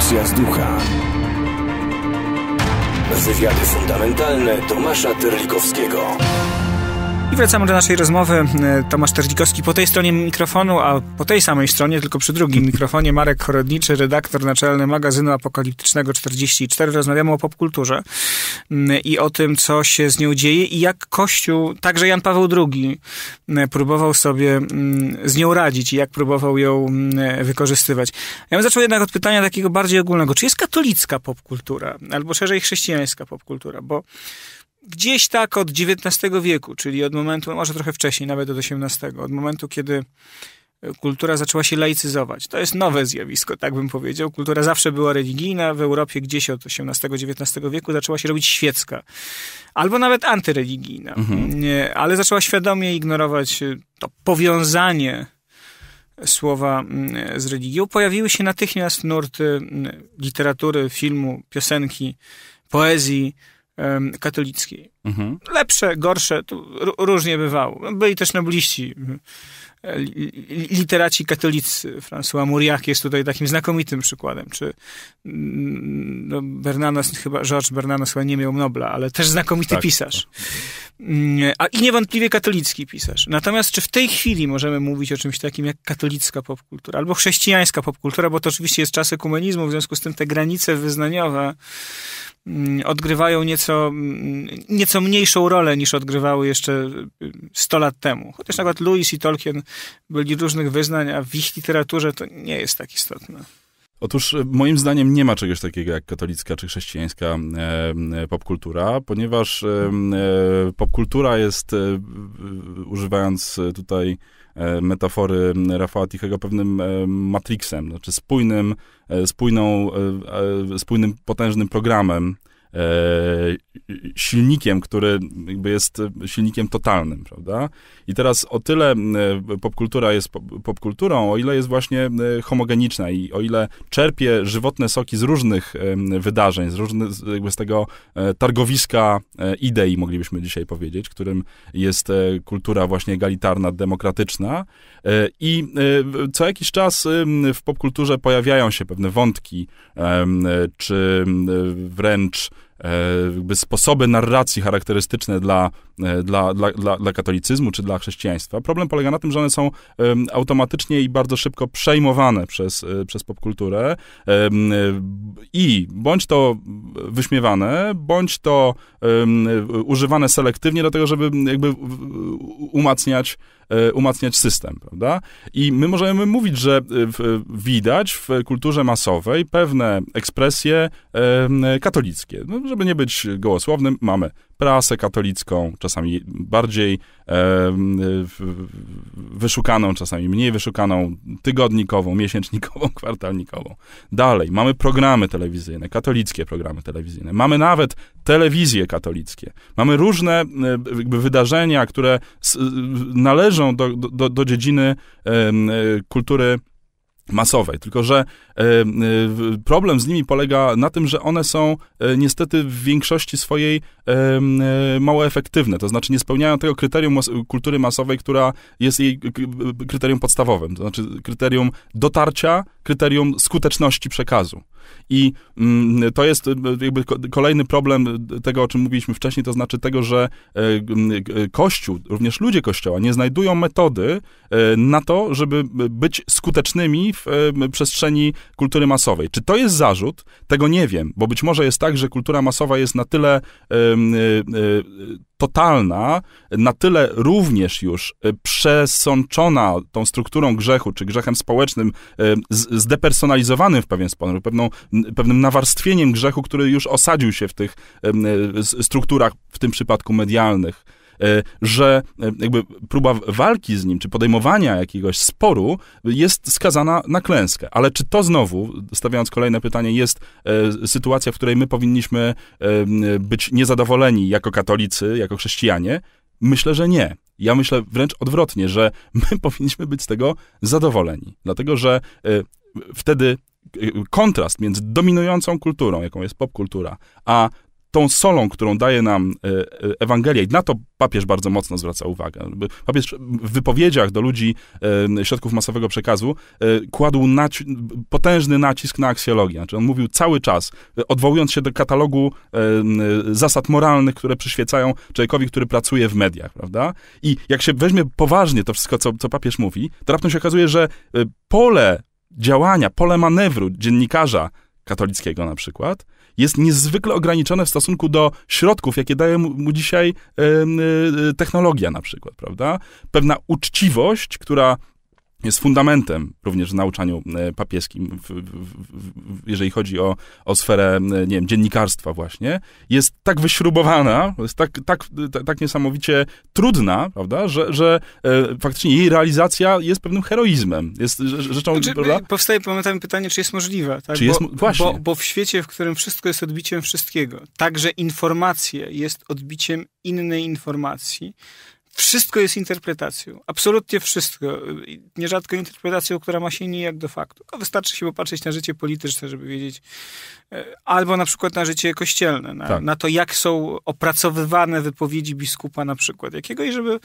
Audycja z ducha. Wywiady fundamentalne Tomasza Terlikowskiego. I wracamy do naszej rozmowy. E, Tomasz Terlikowski po tej stronie mikrofonu, a po tej samej stronie, tylko przy drugim mikrofonie, Marek Chorodniczy, redaktor naczelny magazynu apokaliptycznego 44. Rozmawiamy o popkulturze mm, i o tym, co się z nią dzieje i jak Kościół, także Jan Paweł II, mm, próbował sobie mm, z nią radzić i jak próbował ją wykorzystywać. Ja bym zaczął jednak od pytania takiego bardziej ogólnego. Czy jest katolicka popkultura? Albo szerzej chrześcijańska popkultura? Bo gdzieś tak od XIX wieku, czyli od momentu, no może trochę wcześniej, nawet od XVIII, od momentu, kiedy e, kultura zaczęła się laicyzować. To jest nowe zjawisko, tak bym powiedział. Kultura zawsze była religijna, w Europie gdzieś od XVIII-XIX wieku zaczęła się robić świecka, albo nawet antyreligijna, mhm. ale zaczęła świadomie ignorować e, to powiązanie e, słowa z religią. Pojawiły się natychmiast nurty literatury, filmu, piosenki, poezji, katolickiej. Mhm. Lepsze, gorsze, różnie bywało. Byli też nobliści literaci katolicy. François Mauriac jest tutaj takim znakomitym przykładem, czy mm, no, Bernanos, chyba Georges Bernanos chyba nie miał Nobla, ale też znakomity tak. pisarz. Mm, a i niewątpliwie katolicki pisarz. Natomiast czy w tej chwili możemy mówić o czymś takim jak katolicka popkultura, albo chrześcijańska popkultura, bo to oczywiście jest czas ekumenizmu, w związku z tym te granice wyznaniowe mm, odgrywają nieco, nieco mniejszą rolę niż odgrywały jeszcze 100 y, lat temu. Chociaż na przykład Lewis i Tolkien byli różnych wyznań, a w ich literaturze to nie jest tak istotne. Otóż e, moim zdaniem nie ma czegoś takiego jak katolicka czy chrześcijańska e, e popkultura, ponieważ e, e, popkultura jest, e, używając tutaj metafory Rafała Tichego, pewnym matrixem, znaczy spójnym, spójną, spójnym potężnym programem, E, silnikiem, który jakby jest silnikiem totalnym, prawda? I teraz o tyle e, popkultura jest popkulturą, o ile jest właśnie e, homogeniczna i o ile czerpie żywotne soki z różnych wydarzeń, z, różny, jakby z tego targowiska idei, moglibyśmy dzisiaj powiedzieć, którym jest kultura właśnie egalitarna, demokratyczna. I co jakiś czas w popkulturze pojawiają się pewne wątki, czy wręcz E, jakby sposoby narracji charakterystyczne dla, e, dla, dla, dla, dla katolicyzmu czy dla chrześcijaństwa. Problem polega na tym, że one są automatycznie i bardzo szybko przejmowane przez, e, przez popkulturę i bądź to wyśmiewane, bądź to używane selektywnie do tego, żeby jakby umacniać E, umacniać system, prawda? I my możemy mówić, że e, w, e, widać w kulturze masowej pewne ekspresje katolickie. No, żeby nie być gołosłownym, mamy prasę katolicką, czasami bardziej e, wyszukaną, czasami mniej wyszukaną, tygodnikową, miesięcznikową, kwartalnikową. Dalej, mamy programy telewizyjne, katolickie programy telewizyjne. Mamy nawet telewizje katolickie. Mamy różne e, jakby wydarzenia, które e, należą do, do, do dziedziny e, kultury masowej. Tylko, że problem z nimi polega na tym, że one są niestety w większości swojej mało efektywne. To znaczy nie spełniają tego kryterium kultury masowej, która jest jej kryterium podstawowym. To znaczy kryterium dotarcia, kryterium skuteczności przekazu. I mm, to jest y, y, jakby kolejny problem tego, o czym mówiliśmy wcześniej, to znaczy tego, że e, e, Kościół, również ludzie Kościoła nie znajdują metody e, na to, żeby być skutecznymi w przestrzeni kultury masowej. Czy to jest zarzut? Tego nie wiem, bo być może jest tak, że kultura masowa jest na tyle totalna, na tyle również już y, przesączona tą strukturą grzechu, czy grzechem społecznym, y, zdepersonalizowanym w pewien sposób, pewną, pewnym nawarstwieniem grzechu, który już osadził się w tych y, strukturach, w tym przypadku medialnych E, że e, jakby próba walki z nim, czy podejmowania jakiegoś sporu jest skazana na klęskę. Ale czy to znowu, stawiając kolejne pytanie, jest e, sytuacja, w której my powinniśmy być niezadowoleni jako katolicy, jako chrześcijanie? Myślę, że nie. Ja myślę wręcz odwrotnie, że my powinniśmy być z tego zadowoleni, dlatego że wtedy kontrast między dominującą kulturą, jaką jest popkultura, a tą solą, którą daje nam e, e, Ewangelia, i na to papież bardzo mocno zwraca uwagę. Papież w wypowiedziach do ludzi e, środków masowego przekazu kładł naci potężny nacisk na aksjologię. Znaczy on mówił cały czas, odwołując się do katalogu zasad moralnych, które przyświecają człowiekowi, który pracuje w mediach, prawda? I jak się weźmie poważnie to wszystko, co, co papież mówi, to raptem się okazuje, że pole działania, pole manewru dziennikarza katolickiego na przykład, jest niezwykle ograniczone w stosunku do środków, jakie daje mu dzisiaj y, y, technologia na przykład, prawda? Pewna uczciwość, która jest fundamentem również w nauczaniu e, papieskim, w, w, w, jeżeli chodzi o, o sferę, e, nie wiem, dziennikarstwa właśnie, jest tak wyśrubowana, jest tak, tak, e, tak niesamowicie trudna, prawda, że, że e, faktycznie jej realizacja jest pewnym heroizmem, jest rzeczą, znaczy, prawda? Powstaje pamiętam, pytanie, czy jest możliwe, tak? czy bo, jest, właśnie. Bo, bo w świecie, w którym wszystko jest odbiciem wszystkiego, także informacje jest odbiciem innej informacji, wszystko jest interpretacją. Absolutnie wszystko. Nierzadko interpretacją, która ma się nijak do faktu. wystarczy się popatrzeć na życie polityczne, żeby wiedzieć. E, albo na przykład na życie kościelne. Na, tak. na to, jak są opracowywane wypowiedzi biskupa na przykład jakiego i żeby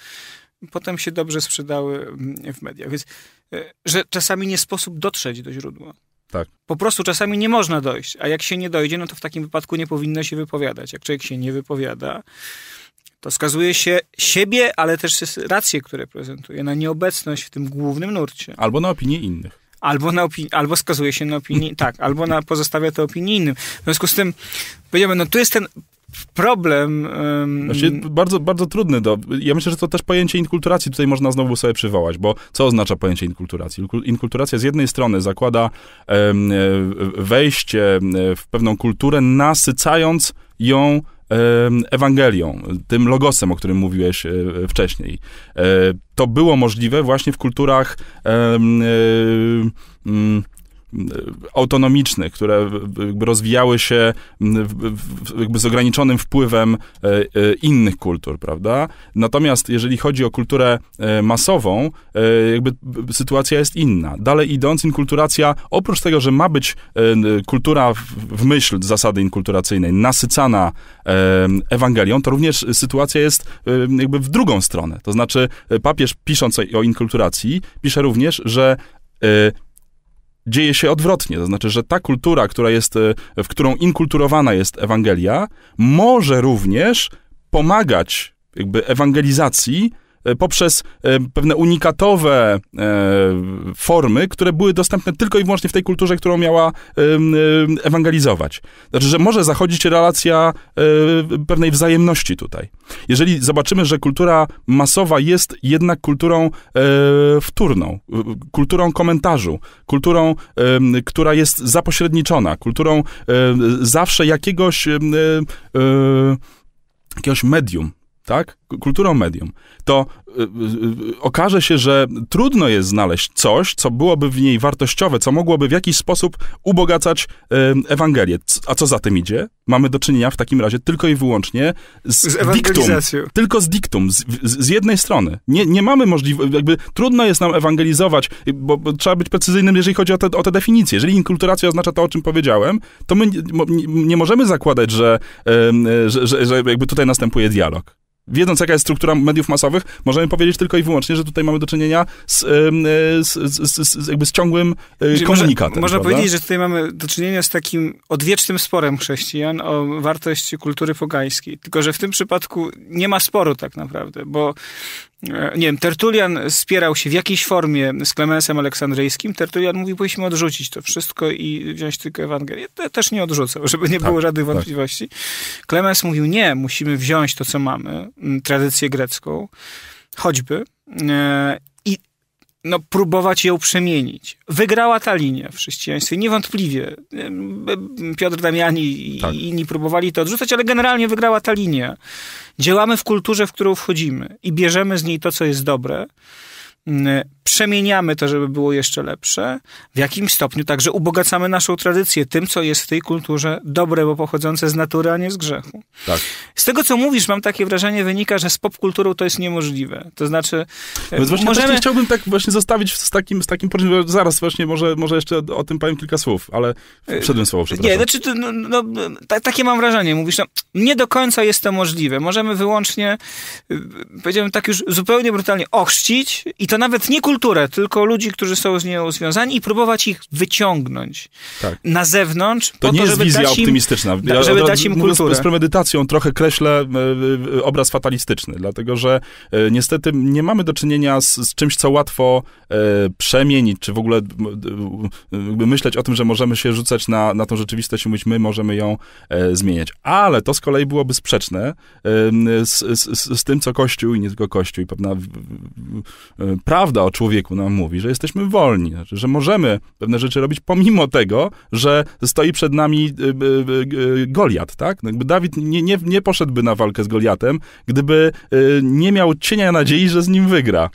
potem się dobrze sprzedały mm, w mediach. Więc, e, że czasami nie sposób dotrzeć do źródła. Tak. Po prostu czasami nie można dojść, a jak się nie dojdzie, no to w takim wypadku nie powinno się wypowiadać. Jak człowiek się nie wypowiada, to skazuje się siebie, ale też racje, które prezentuje, na nieobecność w tym głównym nurcie. Albo na opinię innych. Albo, na opini- albo skazuje się na opinię, tak, albo na, pozostawia to opinii innym. W związku z tym, powiedziałbym, no tu jest ten problem. Um... Znaczy, bardzo, bardzo trudny. Do, ja myślę, że to też pojęcie inkulturacji tutaj można znowu sobie przywołać, bo co oznacza pojęcie inkulturacji? Inkulturacja z jednej strony zakłada um, wejście e, w pewną kulturę, nasycając ją Ewangelią, tym logosem, o którym mówiłeś e, wcześniej. E, to było możliwe właśnie w kulturach. E, mm, Y, autonomicznych, które jakby rozwijały się jakby z ograniczonym wpływem y, y, innych kultur, prawda? Natomiast jeżeli chodzi o kulturę masową, jakby sytuacja jest inna. Dalej idąc, inkulturacja, oprócz tego, że ma być kultura w myśl zasady inkulturacyjnej nasycana Ewangelią, to również sytuacja jest jakby w drugą stronę. To znaczy papież pisząc o inkulturacji pisze również, że dzieje się odwrotnie. To znaczy, że ta kultura, która jest, e, w którą inkulturowana jest Ewangelia, może również pomagać jakby ewangelizacji E, poprzez e, pewne unikatowe e, formy, które były dostępne tylko i wyłącznie w tej kulturze, którą miała ewangelizować. Znaczy, że może zachodzić relacja pewnej wzajemności tutaj. Jeżeli zobaczymy, że kultura masowa jest jednak kulturą wtórną, kulturą komentarzu, kulturą, która jest zapośredniczona, kulturą zawsze jakiegoś jakiegoś medium, tak? Kulturą medium. To y, y, y, okaże się, że trudno jest znaleźć coś, co byłoby w niej wartościowe, co mogłoby w jakiś sposób ubogacać y, Ewangelię. A co za tym idzie? Mamy do czynienia w takim razie tylko i wyłącznie z, z diktum. Tylko z diktum, z, z, jednej strony. Nie, nie mamy możliwości, jakby trudno jest nam ewangelizować, y, bo, bo, trzeba być precyzyjnym, jeżeli chodzi o te, o te definicje. Jeżeli inkulturacja oznacza to, o czym powiedziałem, to my nie, nie możemy zakładać, że, e, że, że, że jakby tutaj następuje dialog wiedząc jaka jest struktura mediów masowych, możemy powiedzieć tylko i wyłącznie, że tutaj mamy do czynienia z, e, z, z, z jakby z ciągłym e, Czyli komunikatem. Można, można powiedzieć, że tutaj mamy do czynienia z takim odwiecznym sporem chrześcijan o wartość kultury pogańskiej. Tylko, że w tym przypadku nie ma sporu tak naprawdę, bo E, nie wiem, Tertulian spierał się w jakiejś formie z Klemensem Aleksandryjskim. Tertulian mówi, powinniśmy odrzucić to wszystko i wziąć tylko Ewangelię. też nie odrzucał, żeby nie tak, było żadnych tak. wątpliwości. Klemens mówił, nie, musimy wziąć to, co mamy, tradycję grecką, choćby, e, no, próbować ją przemienić. Wygrała ta linia w chrześcijaństwie, niewątpliwie. Piotr Damiani i tak. inni próbowali to odrzucać, ale generalnie wygrała ta linia. Działamy w kulturze, w którą wchodzimy i bierzemy z niej to, co jest dobre. Mm, przemieniamy to, żeby było jeszcze lepsze, w jakim stopniu także ubogacamy naszą tradycję tym, co jest w tej kulturze dobre, bo pochodzące z natury, a nie z grzechu. Tak. Z tego, co mówisz, mam takie wrażenie, wynika, że z popkulturą to jest niemożliwe. To znaczy... E, Więc właśnie możemy... chciałbym tak właśnie zostawić z takim, z takim zaraz właśnie może, może jeszcze o tym powiem kilka słów, ale e, przedłem słowo, przepraszam. Nie, znaczy, no, no, ta, takie mam wrażenie, mówisz, no, nie do końca jest to możliwe. Możemy wyłącznie, e, powiedziałbym tak już zupełnie brutalnie, ochrzcić i to nawet nie kulturę kulturę, tylko ludzi, którzy są z nią związani i próbować ich wyciągnąć tak. na zewnątrz. To po nie to, jest wizja optymistyczna. Im, ja, żeby dać im kulturę. Z, premedytacją trochę kreślę e, e, obraz fatalistyczny, dlatego że e, niestety nie mamy do czynienia z, z czymś, co łatwo przemienić, czy w ogóle myśleć o tym, że możemy się rzucać na, na tą rzeczywistość i mówić, my możemy ją zmieniać. Ale to z kolei byłoby sprzeczne z, z, z tym, co Kościół i nie tylko Kościół i pewna prawda o człowieku nam mówi, że jesteśmy wolni, znaczy, że możemy pewne rzeczy robić pomimo tego, że stoi przed nami y, y, y, Goliat, tak? No, jakby Dawid nie, nie, nie poszedłby na walkę z Goliatem, gdyby nie miał cienia nadziei, że z nim wygra.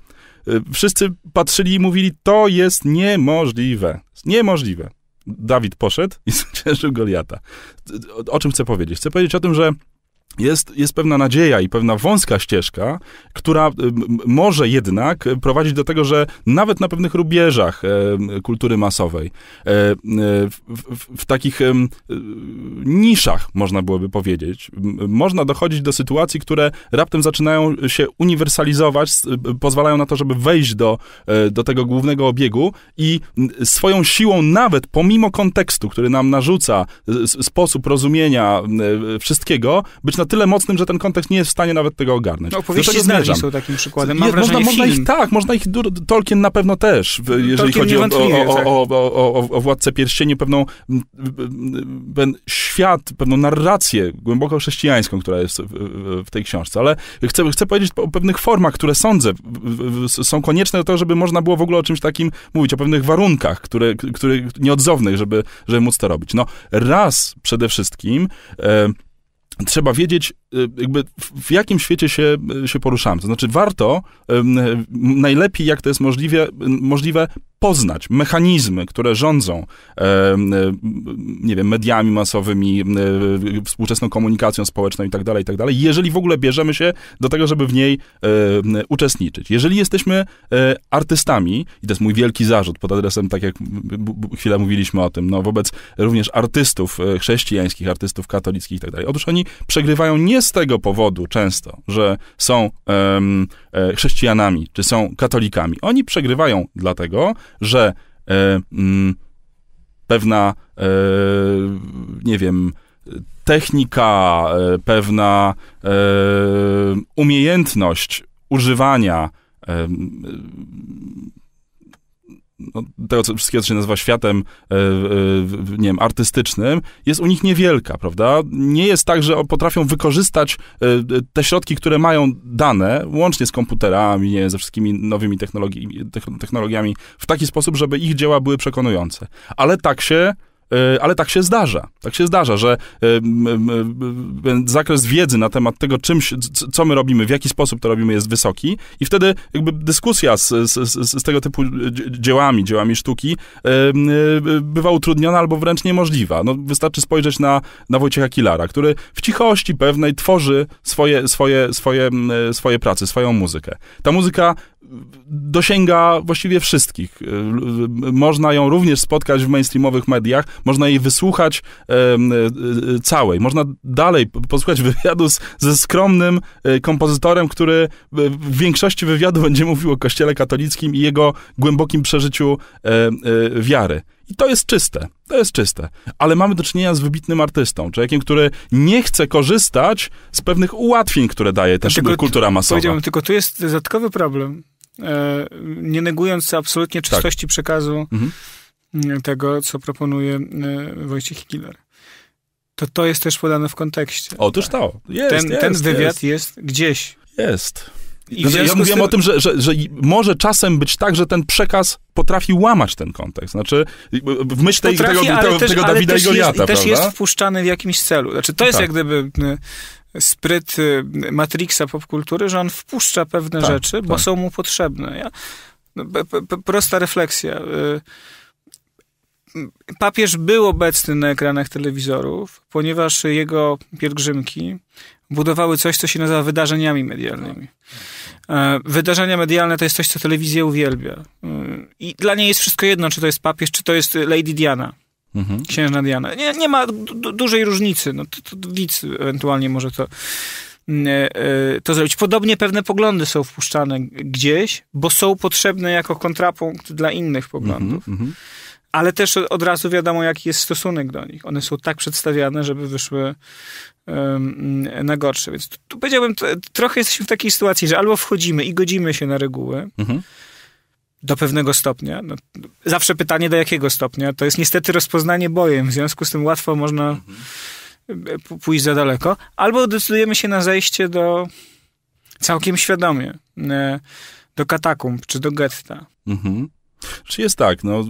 Wszyscy patrzyli i mówili, to jest niemożliwe. Niemożliwe. Dawid poszedł i zwyciężył Goliata. O czym chcę powiedzieć? Chcę powiedzieć o tym, że jest, jest pewna nadzieja i pewna wąska ścieżka, która może jednak prowadzić do tego, że nawet na pewnych rubieżach e, kultury masowej, e, w, w, w takich niszach, można byłoby powiedzieć, można dochodzić do sytuacji, które raptem zaczynają się uniwersalizować, pozwalają na to, żeby wejść do, e, do tego głównego obiegu i swoją siłą, nawet pomimo kontekstu, który nam narzuca sposób rozumienia wszystkiego, być na tyle mocnym, że ten kontekst nie jest w stanie nawet tego ogarnąć. No, opowieści z są takim przykładem. Mam jest, wrażenie, można, można ich, tak, można ich, Tolkien na pewno też, jeżeli Tolkien chodzi o, o, tak. o, o, o, Władcę Pierścieni, pewną ten świat, pewną narrację głęboko chrześcijańską, która jest w, w, tej książce, ale chcę, chcę powiedzieć o pewnych formach, które sądzę są konieczne do tego, żeby można było w ogóle o czymś takim mówić, o pewnych warunkach, które, które nieodzownych, żeby, żeby móc to robić. No, raz przede wszystkim... E, Trzeba wiedzieć, Y, jakby w jakim świecie się, y, się poruszamy. To znaczy warto najlepiej, jak to jest możliwe możliwe, poznać mechanizmy, które rządzą, y, nie wiem, mediami masowymi, współczesną komunikacją społeczną i tak dalej, i tak dalej, jeżeli w ogóle bierzemy się do tego, żeby w niej uczestniczyć. Jeżeli jesteśmy artystami, i to jest mój wielki zarzut pod adresem, tak jak chwilę mówiliśmy o tym, no wobec również artystów chrześcijańskich, artystów katolickich i tak dalej. Otóż oni przegrywają nie z tego powodu często, że są um, chrześcijanami czy są katolikami. Oni przegrywają dlatego, że um, pewna, um, nie wiem, technika, pewna umiejętność używania no, tego co, wszystkiego, co się nazywa światem, yy, yy, nie wiem, artystycznym, jest u nich niewielka, prawda? Nie jest tak, że potrafią wykorzystać yy, te środki, które mają dane, łącznie z komputerami, nie, ze wszystkimi nowymi technologi technologiami, w taki sposób, żeby ich dzieła były przekonujące. Ale tak się E, ale tak się zdarza. Tak się zdarza, że e, zakres wiedzy na temat tego, czym, co my robimy, w jaki sposób to robimy, jest wysoki i wtedy jakby dyskusja z, z, z tego typu dziełami, dziełami sztuki e, bywa utrudniona albo wręcz niemożliwa. No, wystarczy spojrzeć na, na Wojciecha Kilara, który w cichości pewnej tworzy swoje, swoje, swoje, swoje prace, swoją muzykę. Ta muzyka dosięga właściwie wszystkich. Można ją również spotkać w mainstreamowych mediach, można jej wysłuchać e, e, całej. Można dalej posłuchać wywiadu z, ze skromnym e, kompozytorem, który e, w większości wywiadu będzie mówił o Kościele katolickim i jego głębokim przeżyciu e, wiary. I to jest czyste, to jest czyste. Ale mamy do czynienia z wybitnym artystą, człowiekiem, który nie chce korzystać z pewnych ułatwień, które daje też tylko, kultura masowa. Powiedziałbym, tylko tu jest dodatkowy problem. E, nie negując absolutnie czystości tak. przekazu. Mhm tego, co proponuje e, Wojciech Killer. To to jest też podane w kontekście. Otóż to. Jest, ten, jest, ten wywiad jest. jest gdzieś. Jest. I no, ja mówiłem tym... o tym, że, że, że, może czasem być tak, że ten przekaz potrafi łamać ten kontekst. Znaczy, w myśl potrafi, tego, tego, też, tego Dawida i Goliata, jest, też jest wpuszczany w jakimś celu. Znaczy, to jest tak. jak gdyby spryt y, Matrixa popkultury, że on wpuszcza pewne tak, rzeczy, bo tak. są mu potrzebne. Ja, no, prosta refleksja. Y, papież był obecny na ekranach telewizorów, ponieważ jego pielgrzymki budowały coś, co się nazywa wydarzeniami medialnymi. E, wydarzenia medialne to jest coś, co telewizja uwielbia. E, I dla niej jest wszystko jedno, czy to jest papież, czy to jest Lady Diana. Mhm. Księżna Diana. Nie, nie ma du dużej różnicy. No, to, to widz ewentualnie może to, e, to zrobić. Podobnie pewne poglądy są wpuszczane gdzieś, bo są potrzebne jako kontrapunkt dla innych poglądów. Mhm, mhm ale też od razu wiadomo, jaki jest stosunek do nich. One są tak przedstawiane, żeby wyszły na gorsze. Więc tu, tu powiedziałbym, t- trochę jesteśmy w takiej sytuacji, że albo wchodzimy i godzimy się na reguły, mhm. do pewnego stopnia. No, zawsze pytanie, do jakiego stopnia. To jest niestety rozpoznanie bojem, w związku z tym łatwo można mhm. E, pójść za daleko. Albo decydujemy się na zejście do całkiem świadomie, e, do katakumb czy do getta. Mhm czy jest tak, no,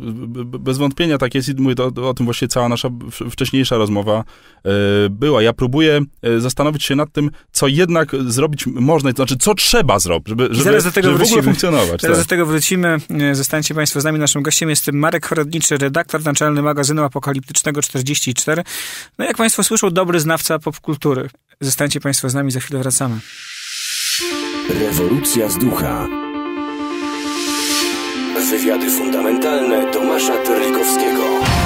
bez wątpienia tak jest i mówię, to, o tym właśnie cała nasza wcześniejsza rozmowa e, była. Ja próbuję e, zastanowić się nad tym, co jednak zrobić można, to znaczy, co trzeba zrobić, żeby, żeby, zaraz do tego żeby w ogóle funkcjonować. Zaraz tak. do tego wrócimy. E, zostańcie Państwo z nami. Naszym gościem jest Marek Chorodniczy, redaktor naczelny magazynu apokaliptycznego 44. No jak Państwo słyszą, dobry znawca popkultury. Zostańcie Państwo z nami, za chwilę wracamy. Rewolucja z ducha. Wywiady fundamentalne Tomasza Terlikowskiego.